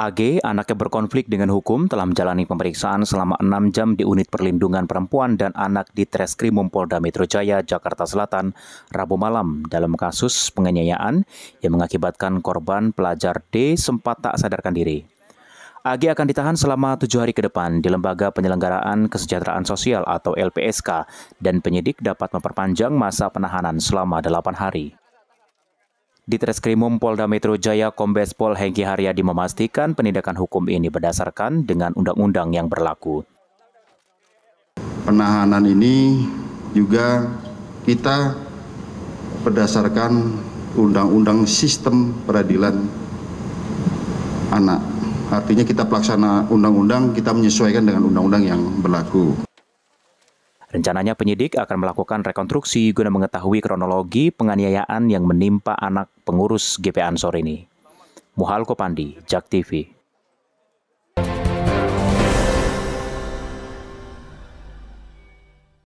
AG, anaknya berkonflik dengan hukum, telah menjalani pemeriksaan selama 6 jam di Unit Perlindungan Perempuan dan Anak di Treskrimum Polda Metro Jaya, Jakarta Selatan, Rabu malam dalam kasus penganiayaan yang mengakibatkan korban pelajar D sempat tak sadarkan diri. AG akan ditahan selama tujuh hari ke depan di Lembaga Penyelenggaraan Kesejahteraan Sosial atau LPSK dan penyidik dapat memperpanjang masa penahanan selama delapan hari. Di Treskrimum Polda Metro Jaya, Kombes Pol Hengki Haryadi memastikan penindakan hukum ini berdasarkan dengan undang-undang yang berlaku. Penahanan ini juga kita berdasarkan undang-undang sistem peradilan anak. Artinya kita pelaksana undang-undang, kita menyesuaikan dengan undang-undang yang berlaku. Rencananya penyidik akan melakukan rekonstruksi guna mengetahui kronologi penganiayaan yang menimpa anak pengurus GP Ansor ini. Muhal Pandi, Jak TV.